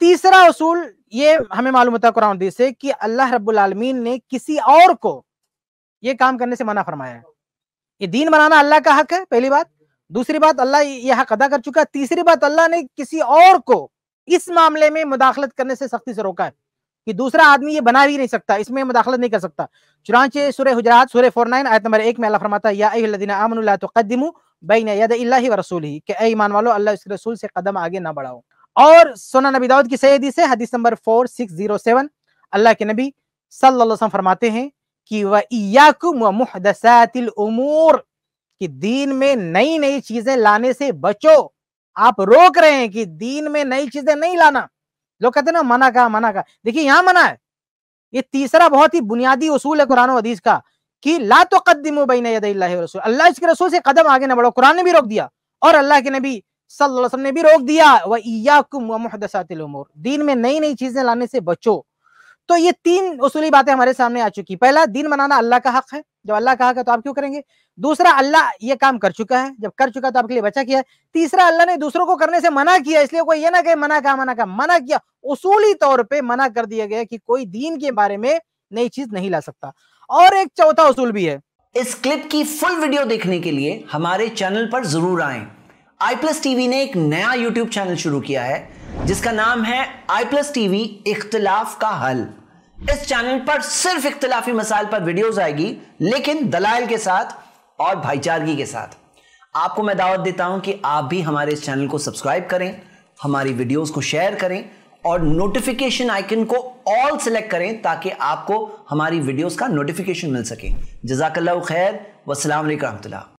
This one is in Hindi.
तीसरा उसूल ये हमें मालूम होता है कुरान दी से कि अल्लाह रब्बुल आलमीन ने किसी और को ये काम करने से मना फरमाया है ये दीन बनाना अल्लाह का हक है पहली बात दूसरी बात अल्लाह यह हक अदा कर चुका है तीसरी बात अल्लाह ने किसी और को इस मामले में मुदाखलत करने से सख्ती से रोका है कि दूसरा आदमी ये बना भी नहीं सकता इसमें मुदाखलत नहीं कर सकता चुनाचे सुरह हुजरात सुरह फोर नाइन आयत नंबर एक में अल्लाह फरमाता है या रसूल ही के ऐ ईमान वालो अल्लाह इस रसूल से कदम आगे ना बढ़ाओ और सोना नबी दाऊद की सैदी से हदीस नंबर फोर सिक्स जीरो सेवन अल्लाह के नबी सल्लल्लाहु फरमाते हैं कि वह उमूर कि दीन में नई नई चीजें लाने से बचो आप रोक रहे हैं कि दीन में नई चीजें नहीं लाना लोग कहते ना मना का मना का देखिए यहाँ मना है ये तीसरा बहुत ही बुनियादी उसूल है कुरान हदीस का कि ला तो कदम रसूल अल्लाह इसके रसूल से कदम आगे ना बढ़ो कुरान ने भी रोक दिया और अल्लाह के नबी सल्लासम ने भी रोक दिया व व उमूर दीन में नई नई चीजें लाने से बचो तो ये तीन उसूली बातें हमारे सामने आ चुकी पहला दीन मनाना अल्लाह का हक है जब अल्लाह का हक है तो आप क्यों करेंगे दूसरा अल्लाह ये काम कर चुका है जब कर चुका तो आपके लिए बचा किया है तीसरा अल्लाह ने दूसरों को करने से मना किया इसलिए कोई ये ना कहे मना कहा मना कहा मना किया उसूली तौर पर मना कर दिया गया कि कोई दीन के बारे में नई चीज नहीं ला सकता और एक चौथा उसूल भी है इस क्लिप की फुल वीडियो देखने के लिए हमारे चैनल पर जरूर आए आई प्लस टीवी ने एक नया यूट्यूब चैनल शुरू किया है जिसका नाम है आई प्लस टीवी इख्तलाफ का हल इस चैनल पर सिर्फ इख्तलाफी मसाइल पर वीडियोस आएगी लेकिन दलाइल के साथ और भाईचारगी के साथ आपको मैं दावत देता हूं कि आप भी हमारे इस चैनल को सब्सक्राइब करें हमारी वीडियोस को शेयर करें और नोटिफिकेशन आइकन को ऑल सेलेक्ट करें ताकि आपको हमारी वीडियोस का नोटिफिकेशन मिल सके जजाकल्ला खैर वसलाम वरहमल